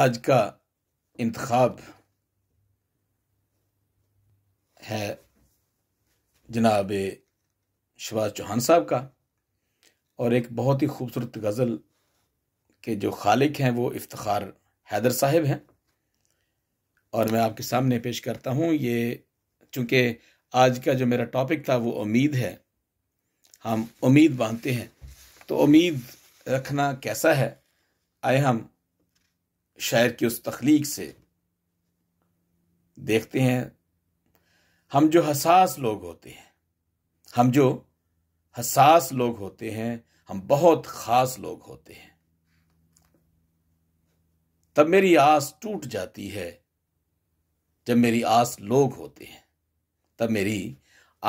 आज का इंतखब है जनाब शबाज चौहान साहब का और एक बहुत ही खूबसूरत गज़ल के जो खालिक हैं वो इफ्तार हैदर साहब हैं और मैं आपके सामने पेश करता हूँ ये चूँकि आज का जो मेरा टॉपिक था वो उम्मीद है हम उम्मीद बांधते हैं तो उम्मीद रखना कैसा है आए हम शायर की उस तख्लीक से देखते हैं हम जो हसास लोग होते हैं हम जो हसास लोग होते हैं हम बहुत ख़ास लोग होते हैं तब मेरी आस टूट जाती है जब मेरी आस लोग होते हैं तब मेरी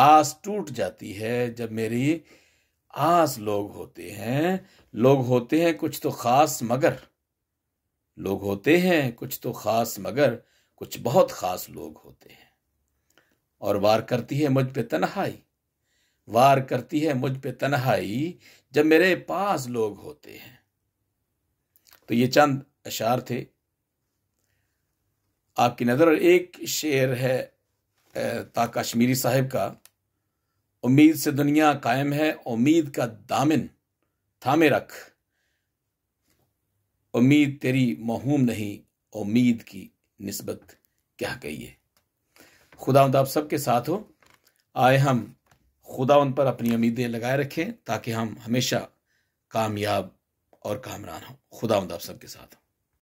आस टूट जाती है जब मेरी आस लोग होते हैं लोग होते हैं कुछ तो ख़ास मगर लोग होते हैं कुछ तो खास मगर कुछ बहुत खास लोग होते हैं और वार करती है मुझ पे तन्हाई वार करती है मुझ पे तन्हाई जब मेरे पास लोग होते हैं तो ये चंद अशार थे आपकी नज़र और एक शेर है ता कश्मीरी साहिब का उम्मीद से दुनिया कायम है उम्मीद का दामिन थामे रख उम्मीद तेरी महूम नहीं उम्मीद की नस्बत क्या कहिए खुदा आप सबके साथ हो आए हम खुदा उन पर अपनी उम्मीदें लगाए रखें ताकि हम हमेशा कामयाब और कामरान हों खुदा आप सबके साथ हो